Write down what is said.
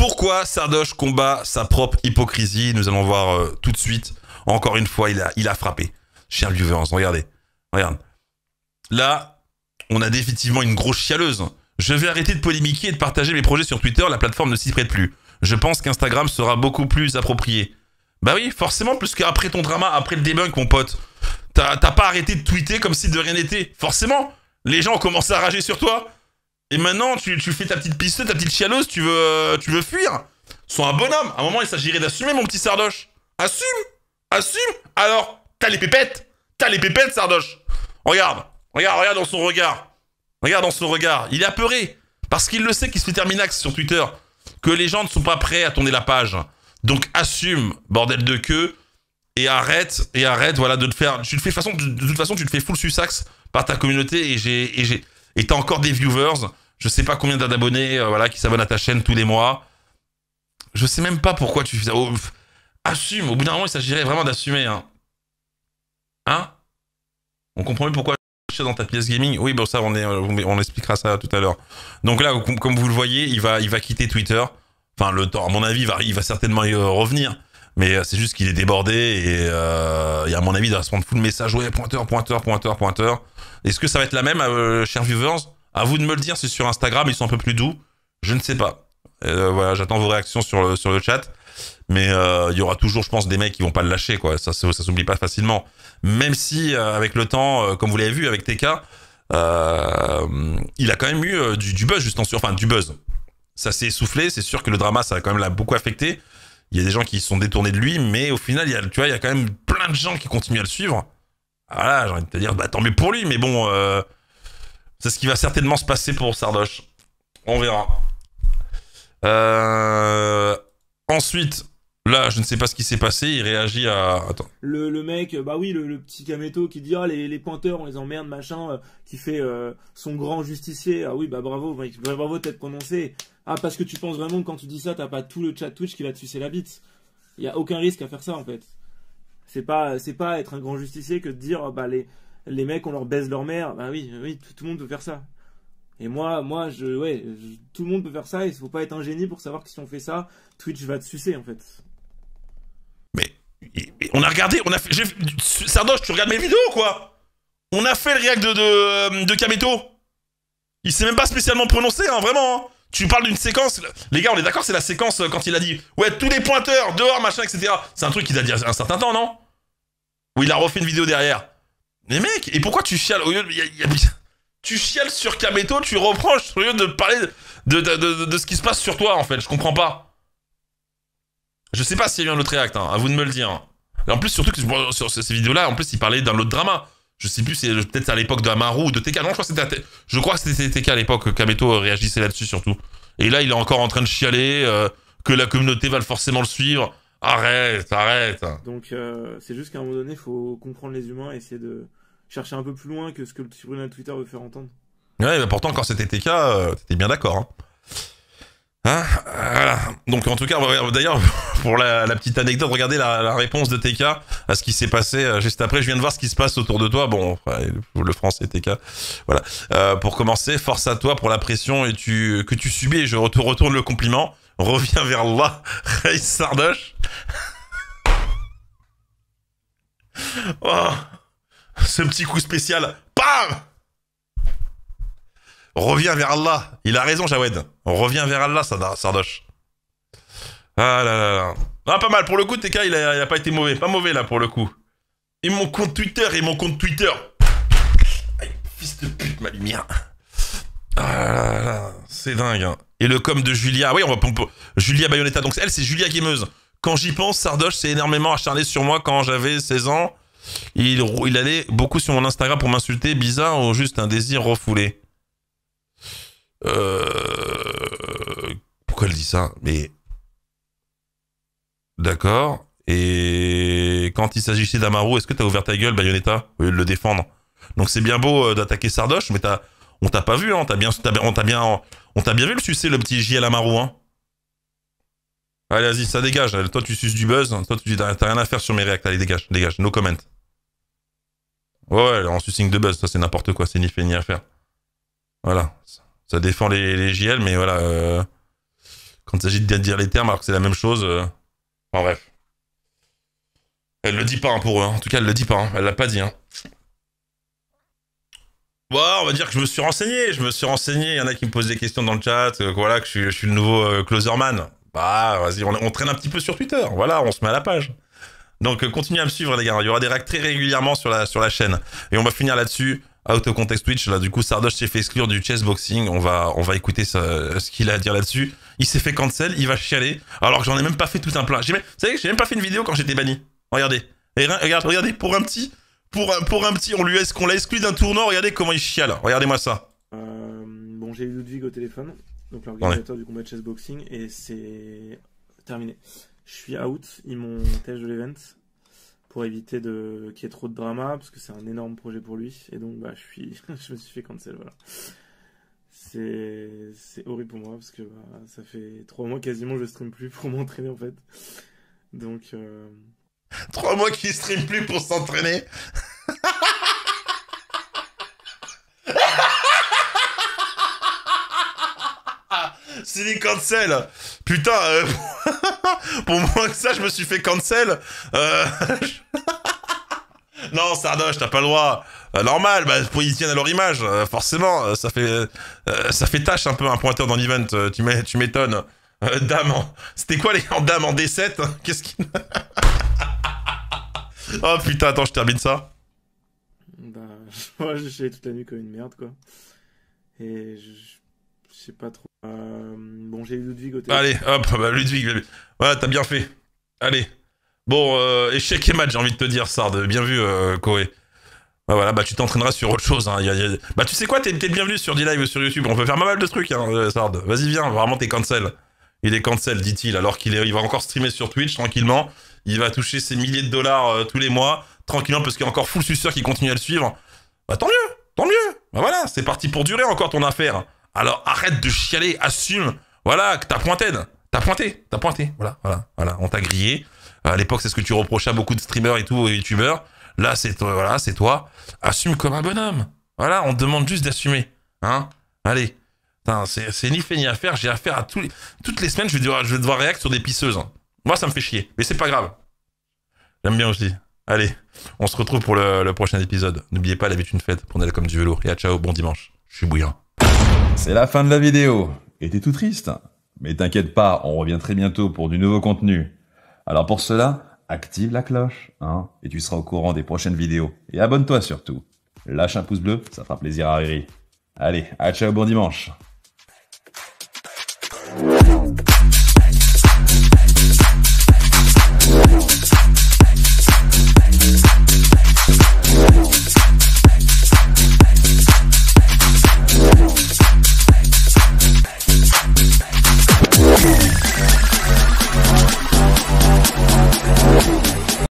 Pourquoi Sardoche combat sa propre hypocrisie Nous allons voir euh, tout de suite. Encore une fois, il a, frappé. Chien hein, viewers, regardez. Regarde. Là, on a définitivement une grosse chialeuse. Je vais arrêter de polémiquer et de partager mes projets sur Twitter, la plateforme ne s'y prête plus. Je pense qu'Instagram sera beaucoup plus approprié. Bah oui, forcément, puisque après ton drama, après le debunk, mon pote, t'as pas arrêté de tweeter comme si de rien n'était. Forcément, les gens ont commencé à rager sur toi. Et maintenant, tu, fais ta petite pisseuse, ta petite chialeuse, tu veux, euh, tu veux fuir Sois un bonhomme. À un moment, il s'agirait d'assumer, mon petit Sardoche. Assume Assume Alors, t'as les pépettes T'as les pépettes, Sardoche Regarde Regarde, regarde dans son regard Regarde dans son regard Il est apeuré Parce qu'il le sait qu'il se fait terminax sur Twitter. Que les gens ne sont pas prêts à tourner la page. Donc assume, bordel de queue, et arrête, et arrête, voilà, de te faire... Tu te fais, façon, de toute façon, tu te fais full susax par ta communauté, et j'ai... Et t'as encore des viewers je sais pas combien d'abonnés euh, voilà, qui s'abonnent à ta chaîne tous les mois. Je sais même pas pourquoi tu fais ça. Oh, assume, au bout d'un moment, il s'agirait vraiment d'assumer. Hein, hein On comprend mieux pourquoi tu dans ta pièce gaming. Oui, bon, ça, on, est, euh, on expliquera ça tout à l'heure. Donc là, comme vous le voyez, il va, il va quitter Twitter. Enfin, le temps, à mon avis, il va, certainement y euh, revenir. Mais c'est juste qu'il est débordé et, euh, a, à mon avis, il va se prendre fou le message. Ouais, pointeur, pointeur, pointeur, pointeur. Est-ce que ça va être la même, chers viewers à vous de me le dire, c'est sur Instagram, ils sont un peu plus doux. Je ne sais pas. Euh, voilà, j'attends vos réactions sur le, sur le chat. Mais euh, il y aura toujours, je pense, des mecs qui vont pas le lâcher, quoi. Ça, ça, s'oublie pas facilement. Même si, euh, avec le temps, comme vous l'avez vu avec TK, il a quand même eu du, buzz, juste en sur. Enfin, du buzz. Ça s'est essoufflé. C'est sûr que le drama, ça a quand même beaucoup affecté. Il y a des gens qui se sont détournés de lui, mais au final, y a, tu vois, il y a quand même plein de gens qui continuent à le suivre. Voilà, ah j'ai envie de te dire, bah tant mieux pour lui, mais bon, c'est ce qui va certainement se passer pour Sardoche. On verra. Euh, ensuite, là, je ne sais pas ce qui s'est passé. Il réagit à. Attends. Le, mec, bah oui, le, petit Kameto qui dit Ah, les, pointeurs, on les emmerde, machin, euh, qui fait euh, son grand justicier. Ah oui, bah bravo, bravo de t'être prononcé. Ah, parce que tu penses vraiment que quand tu dis ça, t'as pas tout le chat Twitch qui va te sucer la bite. Il y a aucun risque à faire ça en fait. C'est pas, c'est pas être un grand justicier que de dire oh, bah les les mecs, on leur baise leur mère. Bah oui, oui, tout, le monde peut faire ça. Et moi, moi, je, ouais, tout le monde peut faire ça. Il faut pas être un génie pour savoir que si on fait ça, Twitch va te sucer en fait. Mais, on a regardé, on a fait, Sardoche, tu regardes mes vidéos quoi On a fait le react de de, euh, de Kameto. Il s'est même pas spécialement prononcé, hein, vraiment. Hein. Tu parles d'une séquence, les gars, on est d'accord, c'est la séquence euh, quand il a dit ouais tous les pointeurs dehors machin etc. C'est un truc qu'il a dit un certain temps, non Ou il a refait une vidéo derrière. Mais mec et pourquoi tu chiales au lieu de... Tu chiales sur Kameto, tu reproches au lieu de parler de, ce qui se passe sur toi, en fait. Je comprends pas. Je sais pas s'il y a eu un autre réact, hein. à vous de me le dire. en plus, surtout que sur ces vidéos-là, en plus, il parlait d'un autre drama. Je sais plus, c'est peut-être à l'époque d'Amaru ou de TK. Non, je crois que c'était, je TK à l'époque. Kameto réagissait là-dessus surtout. Et là, il est encore en train de chialer euh, que la communauté va forcément le suivre. Arrête, arrête. Donc, euh, c'est juste qu'à un moment donné, il faut comprendre les humains, et essayer de, chercher un peu plus loin que ce que le petit Twitter veut faire entendre. Ouais, mais pourtant, quand c'était TK, euh, t'étais bien d'accord. Hein. hein euh, voilà. Donc en tout cas, d'ailleurs, pour la, petite anecdote, regardez la, réponse de TK à ce qui s'est passé euh, juste après. Je viens de voir ce qui se passe autour de toi. Bon, le français TK. Voilà. pour commencer, force à toi pour la pression et tu, que tu subis. Je retourne le compliment. Reviens vers là, Reis Sardoche. Oh ce petit coup spécial, PAM Reviens vers Allah. Il a raison, Jawed. On revient vers Allah, Sardoche. Ah là là là. Ah, pas mal. Pour le coup, TK, il a, pas été mauvais. Pas mauvais, là, pour le coup. Et mon compte Twitter, et mon compte Twitter. fils de pute, ma lumière. Ah là là là. C'est dingue. Hein. Et le com de Julia. Oui, on va pomper. Julia Bayonetta. Donc, elle, c'est Julia Gameuse. Quand j'y pense, Sardoche s'est énormément acharné sur moi quand j'avais 16 ans. Il, allait beaucoup sur mon Instagram pour m'insulter, bizarre ou juste un désir refoulé. Euh... Pourquoi elle dit ça Mais. D'accord. Et quand il s'agissait d'Amaru, est-ce que t'as ouvert ta gueule, Bayonetta, au lieu de le défendre Donc c'est bien beau euh, d'attaquer Sardoche, mais t'as, on t'a pas vu, hein, on t'a bien, on t'a bien vu le sucer, le petit JL Amaru, hein. Allez, vas-y, ça dégage. Toi, tu suces du buzz. Toi, tu dis, t'as rien à faire sur mes reacts. Allez, dégage, dégage. No comment. Ouais, en sucing de buzz, ça, c'est n'importe quoi. C'est ni fait ni à faire. Voilà. Ça défend les, les JL, mais voilà. Euh, quand il s'agit de dire les termes, alors que c'est la même chose. Euh, enfin, bref. Elle le dit pas hein, pour eux. Hein. En tout cas, elle le dit pas. Hein. Elle l'a pas dit. Hein. Bon, on va dire que je me suis renseigné. Je me suis renseigné. Il y en a qui me posent des questions dans le chat. Euh, voilà, que je suis, le nouveau Closerman. Bah, vas-y, on, on, traîne un petit peu sur Twitter. Voilà, on se met à la page. Donc, euh, continuez à me suivre, les gars. Il y aura des racks très régulièrement sur la, sur la chaîne. Et on va finir là-dessus. Out context Twitch, là, du coup, Sardoche s'est fait exclure du chessboxing. On va, on va écouter ce, qu'il a à dire là-dessus. Il s'est fait cancel, il va chialer. Alors que j'en ai même pas fait tout un plat. J'ai même, vous savez, j'ai même pas fait une vidéo quand j'étais banni. Regardez. regardez, pour un petit, pour un, pour un petit, on lui est, qu'on l'a exclu d'un tournoi. Regardez comment il chiale. Regardez-moi ça. Euh, bon, j'ai eu Ludwig au téléphone donc l'organisateur du combat de boxing et c'est terminé. Je suis out, ils m'ont tâche de l'event pour éviter de qu'il y ait trop de drama parce que c'est un énorme projet pour lui et donc bah je suis je me suis fait cancel voilà c'est horrible pour moi parce que bah, ça fait trois mois quasiment je stream plus pour m'entraîner en fait donc euh, trois mois qu'il stream plus pour s'entraîner C'est les cancel. Putain, euh, pour moi que ça, je me suis fait cancel. Euh, non, Sardoche, t'as pas le droit. Euh, normal, bah, pour ils tiennent à leur image, forcément, ça fait ça fait tâche un peu un pointeur dans l'event. tu m'étonnes. dame, en... c'était quoi les en dame en D7 hein, Qu'est-ce qui Oh putain, attends, je termine ça. Bah, moi, j'ai toute la nuit comme une merde, quoi. Et je sais pas trop. Euh, bon, j'ai Ludwig au Allez, hop, bah Ludwig, voilà, t'as bien fait. Allez. Bon, euh, échec et match, j'ai envie de te dire, Sard. Bien vu, euh, Bah voilà, bah tu t'entraîneras sur autre chose. Hein. Bah tu sais quoi, t'es bienvenu sur D-Live sur YouTube. On peut faire pas mal de trucs, hein, euh, Sard. Vas-y, viens, vraiment, t'es cancel. Il est cancel, dit-il, alors qu'il est... il va encore streamer sur Twitch tranquillement. Il va toucher ses milliers de dollars tous les mois, tranquillement, parce qu'il y a encore full suceur qui continue à le suivre. Bah tant mieux, tant mieux. Bah voilà, c'est parti pour durer encore ton affaire. Alors arrête de chialer, assume. Voilà, que t'as pointé. T'as pointé, t'as pointé. Voilà, voilà, voilà. On t'a grillé. À l'époque, c'est ce que tu reprochais à beaucoup de streamers et tout, et euh, youtubeurs. Là, c'est toi, voilà, c'est toi. Assume comme un bonhomme. Voilà, on te demande juste d'assumer. Hein Allez. C'est ni fait ni à J'ai affaire à tous les... toutes les semaines, je vais, devoir, je vais réagir sur des pisseuses. Hein. Moi, ça me fait chier. Mais c'est pas grave. J'aime bien aussi. Allez, on se retrouve pour le, prochain épisode. N'oubliez pas, la une fête. pour la comme du velours. Et à ciao, bon dimanche. Je suis bouillant. C'est la fin de la vidéo. Et t'es tout triste. Mais t'inquiète pas, on revient très bientôt pour du nouveau contenu. Alors pour cela, active la cloche, hein, et tu seras au courant des prochaines vidéos. Et abonne-toi surtout. Lâche un pouce bleu, ça fera plaisir à Riri. Allez, à ciao, bon dimanche.